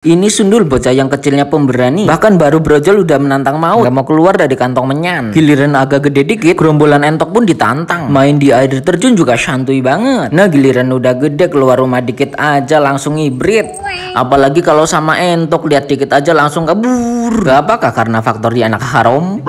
Ini sundul bocah yang kecilnya pemberani Bahkan baru brojol udah menantang maut Gak mau keluar dari kantong menyan Giliran agak gede dikit Gerombolan entok pun ditantang Main di air terjun juga santuy banget Nah giliran udah gede keluar rumah dikit aja langsung ibrit. Apalagi kalau sama entok lihat dikit aja langsung kabur Gak apakah karena faktor di anak haram?